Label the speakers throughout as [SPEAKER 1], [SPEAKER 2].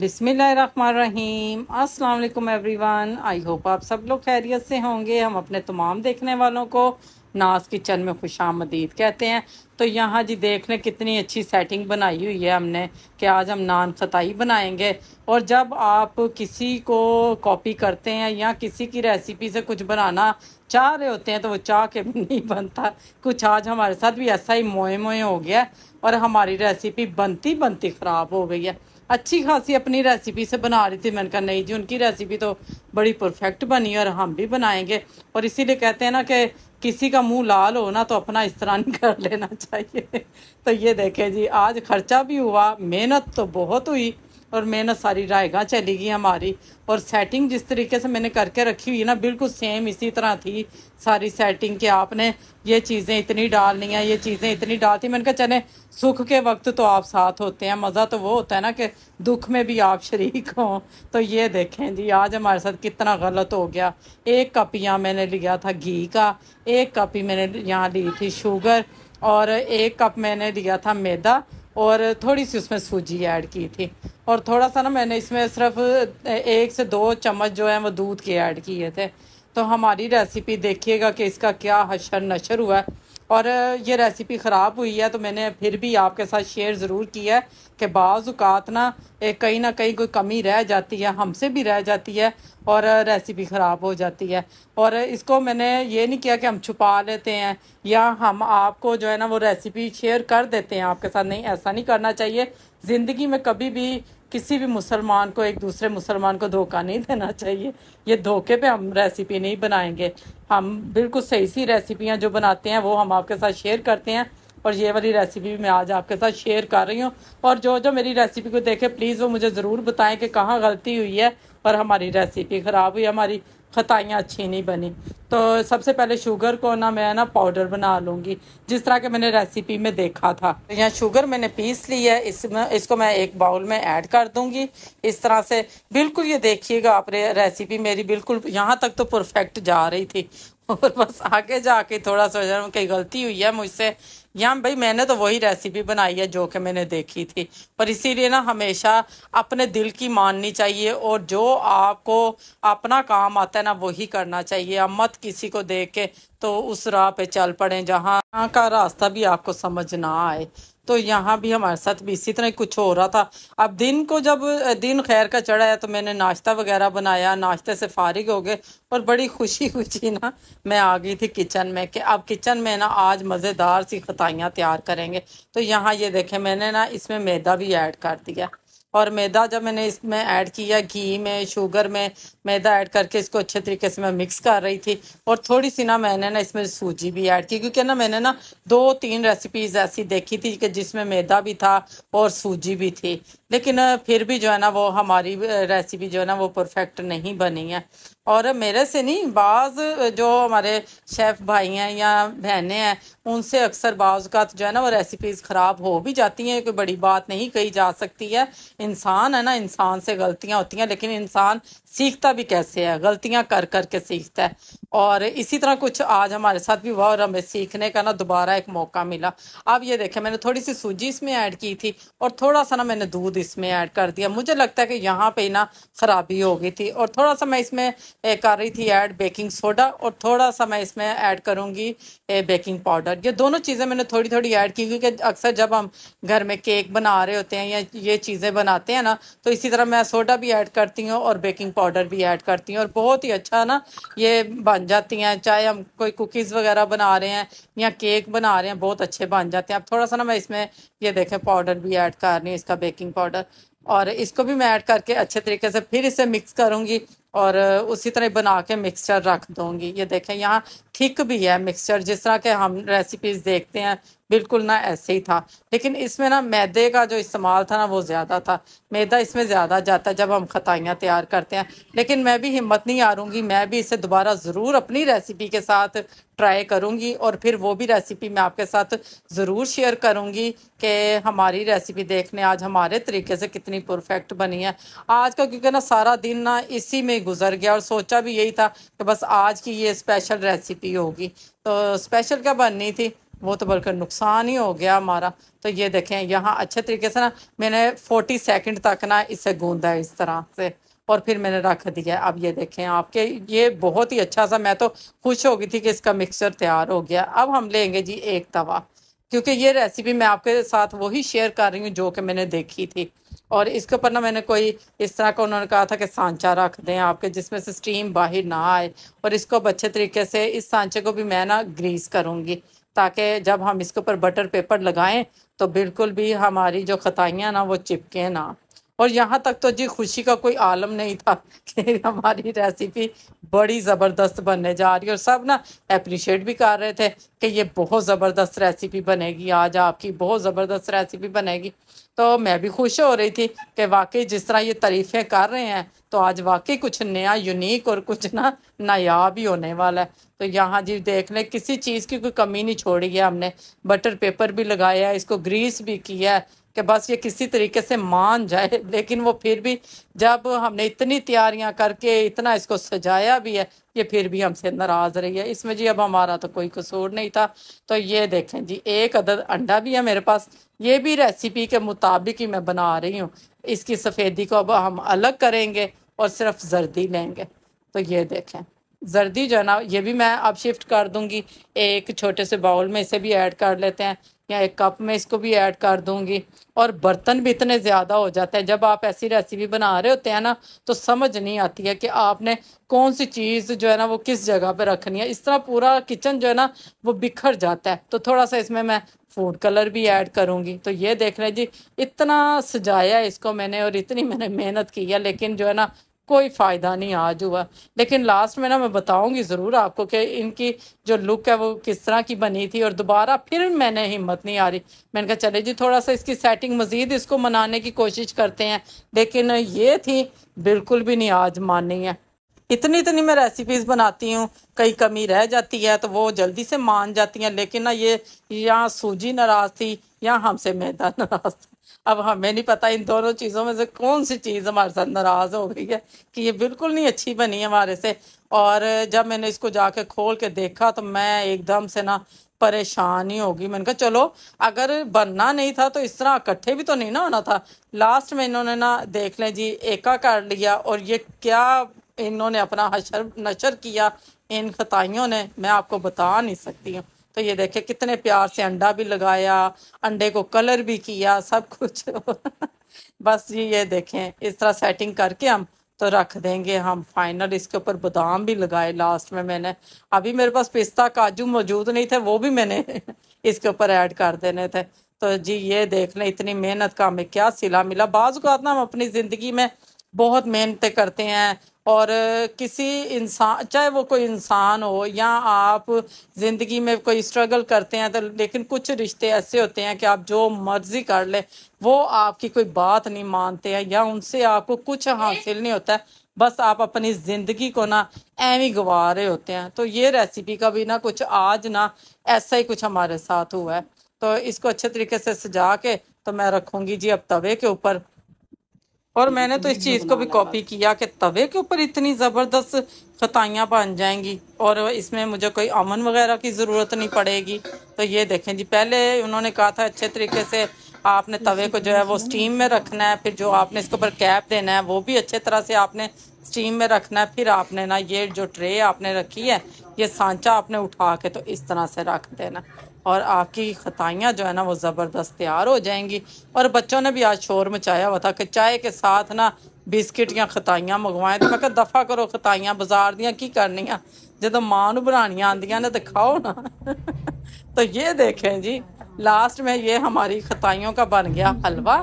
[SPEAKER 1] बिसमीम अस्सलाम everyone I hope आप सब लोग खैरियत से होंगे हम अपने तमाम देखने वालों को नाज किचन में खुश आमदीद कहते हैं तो यहाँ जी देख लें कितनी अच्छी सेटिंग बनाई हुई है हमने कि आज हम नान खताई बनाएंगे और जब आप किसी को कॉपी करते हैं या किसी की रेसिपी से कुछ बनाना चाह रहे होते हैं तो वो चाह के भी नहीं बनता कुछ आज हमारे साथ भी ऐसा ही मोए मोए हो गया और हमारी रेसिपी बनती बनती ख़राब हो गई है अच्छी खासी अपनी रेसिपी से बना रही थी मैंने कहा नहीं जी उनकी रेसिपी तो बड़ी परफेक्ट बनी और हम भी बनाएंगे और इसीलिए कहते हैं ना कि किसी का मुंह लाल हो ना तो अपना इस तरह नहीं कर लेना चाहिए तो ये देखें जी आज खर्चा भी हुआ मेहनत तो बहुत हुई और मेहनत सारी रायगा चली गई हमारी और सेटिंग जिस तरीके से मैंने करके रखी हुई ना बिल्कुल सेम इसी तरह थी सारी सेटिंग के आपने ये चीज़ें इतनी डालनी है ये चीज़ें इतनी डालती मैंने कहा चले सुख के वक्त तो आप साथ होते हैं मज़ा तो वो होता है ना कि दुख में भी आप शरीक हों तो ये देखें जी आज हमारे साथ कितना गलत हो गया एक कप यहाँ मैंने लिया था घी का एक कप ही मैंने यहाँ ली थी शुगर और एक कप मैंने लिया था मैदा और थोड़ी सी उसमें सूजी ऐड की थी और थोड़ा सा ना मैंने इसमें सिर्फ एक से दो चम्मच जो है वो दूध के ऐड किए थे तो हमारी रेसिपी देखिएगा कि इसका क्या हशर नशर हुआ है और ये रेसिपी ख़राब हुई है तो मैंने फिर भी आपके साथ शेयर ज़रूर किया है कि बाज़ात ना कहीं ना कहीं कोई कमी रह जाती है हमसे भी रह जाती है और रेसिपी ख़राब हो जाती है और इसको मैंने ये नहीं किया कि हम छुपा लेते हैं या हम आपको जो है ना वो रेसिपी शेयर कर देते हैं आपके साथ नहीं ऐसा नहीं करना चाहिए ज़िंदगी में कभी भी किसी भी मुसलमान को एक दूसरे मुसलमान को धोखा नहीं देना चाहिए ये धोखे पे हम रेसिपी नहीं बनाएंगे हम बिल्कुल सही सी रेसिपियाँ जो बनाते हैं वो हम आपके साथ शेयर करते हैं और ये वाली रेसिपी मैं आज आपके साथ शेयर कर रही हूँ और जो जो मेरी रेसिपी को देखे प्लीज़ वो मुझे ज़रूर बताएं कि कहाँ गलती हुई है और हमारी रेसिपी ख़राब हुई हमारी खताइयाँ अच्छी नहीं बनी तो सबसे पहले शुगर को ना मैं ना पाउडर बना लूँगी जिस तरह के मैंने रेसिपी में देखा था तो यहाँ शुगर मैंने पीस ली है इसमें इसको मैं एक बाउल में ऐड कर दूँगी इस तरह से बिल्कुल ये देखिएगा आप रे रेसिपी मेरी बिल्कुल यहाँ तक तो परफेक्ट जा रही थी और बस आगे जाके थोड़ा सा कहीं गलती हुई है मुझसे या भाई मैंने तो वही रेसिपी बनाई है जो कि मैंने देखी थी पर इसीलिए ना हमेशा अपने दिल की माननी चाहिए और जो आपको अपना काम आता है है ना वही करना चाहिए अब मत किसी को देख के तो उस राह पे चल पड़े जहाँ का रास्ता भी आपको समझ ना आए तो यहाँ भी हमारे साथ भी इसी तरह कुछ हो रहा था अब दिन को जब दिन खैर का चढ़ा है तो मैंने नाश्ता वगैरह बनाया नाश्ते से फारिग हो गए और बड़ी खुशी खुशी ना मैं आ गई थी किचन में कि अब किचन में ना आज मज़ेदार सी खताइयाँ तैयार करेंगे तो यहाँ ये देखें मैंने ना इसमें मैदा भी ऐड कर दिया और मैदा जब मैंने इसमें ऐड किया घी में शुगर में मैदा ऐड करके इसको अच्छे तरीके से मैं मिक्स कर रही थी और थोड़ी सी ना मैंने ना इसमें सूजी भी ऐड की क्योंकि ना मैंने ना दो तीन रेसिपीज़ ऐसी देखी थी कि जिसमें मैदा भी था और सूजी भी थी लेकिन फिर भी जो है ना वो हमारी रेसिपी जो है ना वो परफेक्ट नहीं बनी है और मेरे से नहीं बाज़ जो हमारे शेफ़ भाई हैं या बहनें हैं उनसे अक्सर बाज़ का जो है ना वो रेसिपीज़ ख़राब हो भी जाती हैं कोई बड़ी बात नहीं कही जा सकती है इंसान है ना इंसान से गलतियाँ होती हैं लेकिन इंसान सीखता भी कैसे है गलतियां कर कर के सीखता है और इसी तरह कुछ आज हमारे साथ भी हुआ और हमें सीखने का ना दोबारा एक मौका मिला अब ये देखें मैंने थोड़ी सी सूजी इसमें ऐड की थी और थोड़ा सा ना मैंने दूध इसमें ऐड कर दिया मुझे लगता है कि यहाँ पे ना ख़राबी हो गई थी और थोड़ा सा मैं इसमें कर रही थी ऐड बेकिंग सोडा और थोड़ा सा मैं इसमें ऐड करूँगी बेकिंग पाउडर ये दोनों चीज़ें मैंने थोड़ी थोड़ी ऐड की क्योंकि अक्सर जब हम घर में केक बना रहे होते हैं या ये चीज़ें बनाते हैं ना तो इसी तरह मैं सोडा भी ऐड करती हूँ और बेकिंग पाउडर भी ऐड करती हूँ और बहुत ही अच्छा ना ये बन जाती हैं चाहे हम कोई कुकीज़ वगैरह बना रहे हैं या केक बना रहे हैं बहुत अच्छे बन जाते हैं अब थोड़ा सा ना मैं इसमें ये देखें पाउडर भी ऐड कर रही हूँ इसका बेकिंग पाउडर और इसको भी मैं ऐड करके अच्छे तरीके से फिर इसे मिक्स करूँगी और उसी तरह बना के मिक्सचर रख दूँगी ये देखें यहाँ थिक भी है मिक्सचर जिस तरह के हम रेसिपीज़ देखते हैं बिल्कुल ना ऐसे ही था लेकिन इसमें ना मैदे का जो इस्तेमाल था ना वो ज़्यादा था मैदा इसमें ज़्यादा जाता है जब हम खताइयाँ तैयार करते हैं लेकिन मैं भी हिम्मत नहीं हारूंगी मैं भी इसे दोबारा ज़रूर अपनी रेसिपी के साथ ट्राई करूँगी और फिर वो भी रेसिपी मैं आपके साथ ज़रूर शेयर करूंगी कि हमारी रेसिपी देखने आज हमारे तरीके से कितनी परफेक्ट बनी है आज का क्योंकि ना सारा दिन ना इसी में गुजर गया और सोचा भी यही था कि बस आज की ये स्पेशल रेसिपी होगी तो स्पेशल क्या बननी थी वो तो बल्कि नुकसान ही हो गया हमारा तो ये देखें यहाँ अच्छे तरीके से ना मैंने फोर्टी सेकेंड तक ना इसे गूंदा इस तरह से और फिर मैंने रख दिया अब ये देखें आपके ये बहुत ही अच्छा सा मैं तो खुश हो गई थी कि इसका मिक्सचर तैयार हो गया अब हम लेंगे जी एक तवा क्योंकि ये रेसिपी मैं आपके साथ वही शेयर कर रही हूँ जो कि मैंने देखी थी और इसके ऊपर ना मैंने कोई इस तरह का उन्होंने कहा था कि सांचा रख दें आपके जिसमें से स्टीम बाहर ना आए और इसको अच्छे तरीके से इस सांचे को भी मैं ना ग्रीस करूँगी ताकि जब हम इसके ऊपर बटर पेपर लगाएं तो बिल्कुल भी हमारी जो खताइयाँ ना वो चिपके ना और यहाँ तक तो जी खुशी का कोई आलम नहीं था कि हमारी रेसिपी बड़ी ज़बरदस्त बनने जा रही है और सब ना अप्रिशिएट भी कर रहे थे कि ये बहुत ज़बरदस्त रेसिपी बनेगी आज आपकी बहुत ज़बरदस्त रेसिपी बनेगी तो मैं भी खुश हो रही थी कि वाकई जिस तरह ये तारीफ़ें कर रहे हैं तो आज वाकई कुछ नया यूनिक और कुछ ना नायाब ही होने वाला है तो यहाँ जी देख लें किसी चीज़ की कोई कमी नहीं छोड़ी है हमने बटर पेपर भी लगाया है इसको ग्रीस भी किया है कि बस ये किसी तरीके से मान जाए लेकिन वो फिर भी जब हमने इतनी तैयारियां करके इतना इसको सजाया भी है ये फिर भी हमसे नाराज रही है इसमें जी अब हमारा तो कोई कसूर नहीं था तो ये देखें जी एक अदद अंडा भी है मेरे पास ये भी रेसिपी के मुताबिक ही मैं बना रही हूँ इसकी सफ़ेदी को अब हम अलग करेंगे और सिर्फ जर्दी लेंगे तो ये देखें जर्दी जो है ना ये भी मैं अब शिफ्ट कर दूंगी एक छोटे से बाउल में इसे भी ऐड कर लेते हैं या एक कप में इसको भी ऐड कर दूंगी और बर्तन भी इतने ज़्यादा हो जाते हैं जब आप ऐसी रेसिपी बना रहे होते हैं ना तो समझ नहीं आती है कि आपने कौन सी चीज़ जो है ना वो किस जगह पे रखनी है इस तरह पूरा किचन जो है ना वो बिखर जाता है तो थोड़ा सा इसमें मैं फूड कलर भी ऐड करूँगी तो ये देख रहे जी इतना सजाया इसको मैंने और इतनी मैंने मेहनत की है लेकिन जो है ना कोई फ़ायदा नहीं आज हुआ लेकिन लास्ट में ना मैं बताऊंगी ज़रूर आपको कि इनकी जो लुक है वो किस तरह की बनी थी और दोबारा फिर मैंने हिम्मत नहीं आ रही मैंने कहा चले जी थोड़ा सा इसकी सेटिंग मज़ीद इसको मनाने की कोशिश करते हैं लेकिन ये थी बिल्कुल भी नहीं आज माननी है इतनी इतनी मैं रेसिपीज़ बनाती हूँ कई कमी रह जाती है तो वो जल्दी से मान जाती हैं लेकिन ना ये यहाँ सूजी नाराज़ थी या हमसे मैदा नाराज़ था अब हमें हाँ, नहीं पता इन दोनों चीज़ों में से कौन सी चीज़ हमारे साथ नाराज़ हो गई है कि ये बिल्कुल नहीं अच्छी बनी हमारे से और जब मैंने इसको जाके खोल के देखा तो मैं एकदम से ना परेशान ही होगी मैंने कहा चलो अगर बनना नहीं था तो इस तरह इकट्ठे भी तो नहीं ना होना था लास्ट में इन्होंने ना देख लें जी एका कर लिया और ये क्या इन्होंने अपना हशर नशर किया इन खताइयों ने मैं आपको बता नहीं सकती हूँ तो ये देखे कितने प्यार से अंडा भी लगाया अंडे को कलर भी किया सब कुछ बस जी ये देखें इस तरह सेटिंग करके हम तो रख देंगे हम फाइनल इसके ऊपर बादाम भी लगाए लास्ट में मैंने अभी मेरे पास पिस्ता काजू मौजूद नहीं थे वो भी मैंने इसके ऊपर ऐड कर देने थे तो जी ये देख लें इतनी मेहनत का हमें क्या सिला मिला बाज़ ना हम अपनी ज़िंदगी में बहुत मेहनतें करते हैं और किसी इंसान चाहे वो कोई इंसान हो या आप ज़िंदगी में कोई स्ट्रगल करते हैं तो लेकिन कुछ रिश्ते ऐसे होते हैं कि आप जो मर्ज़ी कर ले वो आपकी कोई बात नहीं मानते हैं या उनसे आपको कुछ हासिल नहीं होता है बस आप अपनी ज़िंदगी को ना ऐवी गवा रहे होते हैं तो ये रेसिपी का भी ना कुछ आज ना ऐसा ही कुछ हमारे साथ हुआ है तो इसको अच्छे तरीके से सजा के तो मैं रखूँगी जी अब तवे के ऊपर और मैंने तो इस चीज़ को भी कॉपी किया कि तवे के ऊपर इतनी ज़बरदस्त खताइयाँ बन जाएंगी और इसमें मुझे कोई अमन वगैरह की ज़रूरत नहीं पड़ेगी तो ये देखें जी पहले उन्होंने कहा था अच्छे तरीके से आपने तवे को जो है वो स्टीम में रखना है फिर जो आपने इसके ऊपर कैप देना है वो भी अच्छे तरह से आपने स्टीम में रखना है फिर आपने ना ये जो ट्रे आपने रखी है ये सांचा आपने उठा के तो इस तरह से रख देना और आपकी खताइयाँ जो है ना वो ज़बरदस्त तैयार हो जाएंगी और बच्चों ने भी आज शोर मचाया हुआ था कि चाय के साथ ना बिस्किट या खताइयाँ मंगवाएं तो मैं क्या दफ़ा करो खताइयाँ बाजार दियाँ की है जो माँ न बनानियाँ आंदियाँ ने तो खाओ ना तो ये देखें जी लास्ट में ये हमारी खताइयों का बन गया हलवा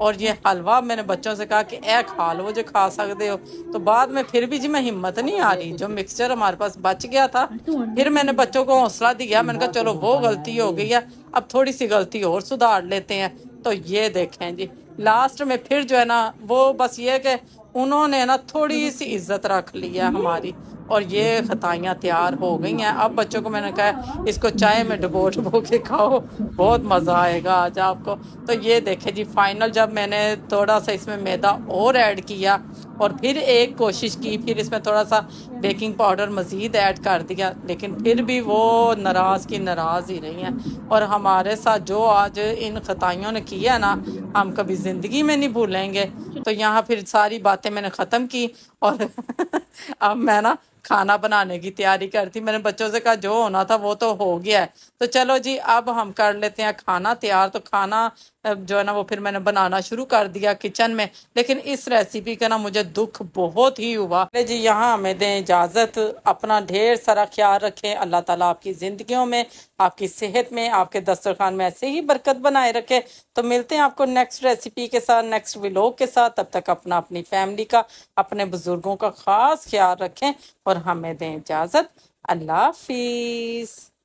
[SPEAKER 1] और ये हलवा मैंने बच्चों से कहा कि ए खा लो जो खा सकते हो तो बाद में फिर भी जी मैं हिम्मत नहीं आ रही जो मिक्सचर हमारे पास बच गया था फिर मैंने बच्चों को हौसला दिया मैंने कहा चलो वो गलती हो गई है अब थोड़ी सी गलती और सुधार लेते हैं तो ये देखें जी लास्ट में फिर जो है ना वो बस ये कि उन्होंने ना थोड़ी सी इज्जत रख ली है हमारी और ये खताइयाँ तैयार हो गई हैं अब बच्चों को मैंने कहा इसको चाय में डुबो डुबो के खाओ बहुत मज़ा आएगा आज आपको तो ये देखे जी फाइनल जब मैंने थोड़ा सा इसमें मैदा और ऐड किया और फिर एक कोशिश की फिर इसमें थोड़ा सा बेकिंग पाउडर मज़ीद ऐड कर दिया लेकिन फिर भी वो नाराज़ की नाराज़ ही रही हैं और हमारे साथ जो आज इन खताइयों ने किया ना हम कभी ज़िंदगी में नहीं भूलेंगे तो यहाँ फिर सारी बातें मैंने ख़त्म की और अब मैं ना खाना बनाने की तैयारी करती मैंने बच्चों से कहा जो होना था वो तो हो गया है तो चलो जी अब हम कर लेते हैं खाना तैयार तो खाना जो है ना वो फिर मैंने बनाना शुरू कर दिया किचन में लेकिन इस रेसिपी का ना मुझे दुख बहुत ही हुआ जी यहाँ हमें दें इजाज़त अपना ढेर सारा ख्याल रखें अल्लाह ताला आपकी ज़िंदगियों में आपकी सेहत में आपके दस्तरखान में ऐसे ही बरकत बनाए रखे तो मिलते हैं आपको नेक्स्ट रेसिपी के साथ नेक्स्ट व्लॉग के साथ तब तक अपना अपनी फैमिली का अपने बुज़ुर्गों का ख़ास ख्याल रखें और हमें दें इजाज़त अल्लाह हाफिज़